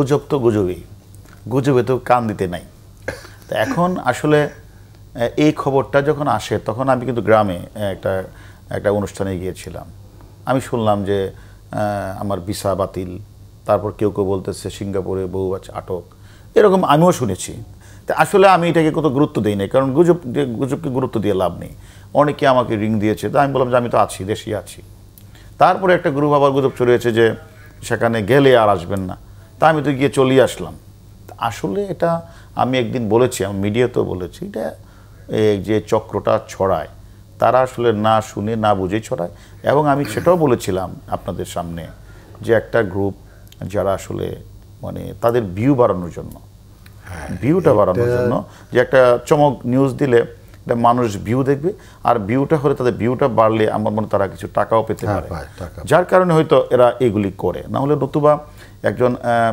গুজব তো গুজবই গুজবে তো কান দিতে নাই তো এখন আসলে এই খবরটা যখন আসে তখন আমি কিন্তু গ্রামে একটা একটা অনুষ্ঠানে গিয়েছিলাম আমি শুনলাম যে আমার ভিসা বাতিল তারপর কেউ কেউ বলতেছে সিঙ্গাপুরে বহু আছে আটক এরকম আমিও শুনেছি তা আসলে আমি এটাকে কত গুরুত্ব দিই নাই কারণ গুজব গুজবকে গুরুত্ব দিয়ে লাভ নেই অনেকে আমাকে রিং দিয়েছে তা আমি বললাম যে আমি তো আছি দেশেই আছি তারপরে একটা গ্রুপ আবার গুজব চলেছে যে সেখানে গেলে আর আসবেন না তা আমি তো গিয়ে চলে আসলাম আসলে এটা আমি একদিন বলেছি আমি মিডিয়াতেও বলেছি এটা যে চক্রটা ছড়ায় তারা আসলে না শুনে না বুঝে ছড়ায় এবং আমি সেটাও বলেছিলাম আপনাদের সামনে যে একটা গ্রুপ যারা আসলে মানে তাদের ভিউ বাড়ানোর জন্য ভিউটা হ্যাঁ, বাড়ানোর জন্য যে একটা চমক নিউজ দিলে এটা মানুষ ভিউ দেখবে আর ভিউটা হলে তাদের ভিউটা বাড়লে আমার মনে তারা কিছু টাকাও পেতে হ্যাঁ, পারে যার কারণে হয়তো এরা এগুলি করে না হলে নতুবা একজন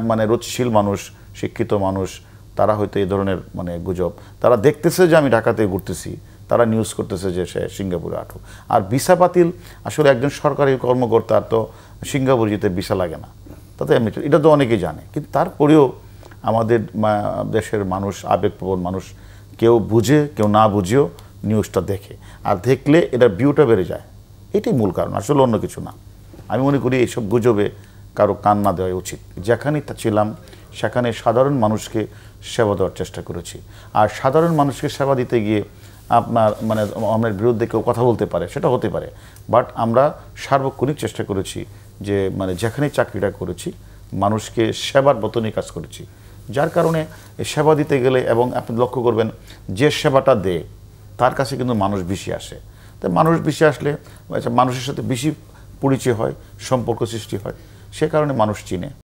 মানে রুচিশীল মানুষ শিক্ষিত মানুষ তারা হয়তো এই ধরনের মানে গুজব তারা দেখতেছে যে আমি ঢাকাতে ঘুরতেছি তারা নিউজ করতেছে যে সে সিঙ্গাপুরে আঠুক আর ভিসা বাতিল আসলে একজন সরকারি কর্মকর্তার তো সিঙ্গাপুর যেতে ভিসা লাগে না তাতে এমনি এটা তো অনেকেই জানে কিন্তু তারপরেও আমাদের দেশের মানুষ আবেগপ্রবণ মানুষ কেউ বুঝে কেউ না বুঝেও নিউজটা দেখে আর দেখলে এটার ভিউটা বেড়ে যায় এটাই মূল কারণ আসলে অন্য কিছু না আমি মনে করি এইসব গুজবে কারো কান না দেওয়া উচিত যেখানেই ছিলাম সেখানে সাধারণ মানুষকে সেবা দেওয়ার চেষ্টা করেছি আর সাধারণ মানুষকে সেবা দিতে গিয়ে আপনার মানে আমাদের বিরুদ্ধে কেউ কথা বলতে পারে সেটা হতে পারে বাট আমরা সার্বক্ষণিক চেষ্টা করেছি যে মানে যেখানেই চাকরিটা করেছি মানুষকে সেবার মতনই কাজ করেছি যার কারণে সেবা দিতে গেলে এবং আপনি লক্ষ্য করবেন যে সেবাটা দে তার কাছে কিন্তু মানুষ বেশি আসে তাই মানুষ বেশি আসলে আচ্ছা, মানুষের সাথে বেশি পরিচয় হয় সম্পর্ক সৃষ্টি হয় সে কারণে মানুষ চিনে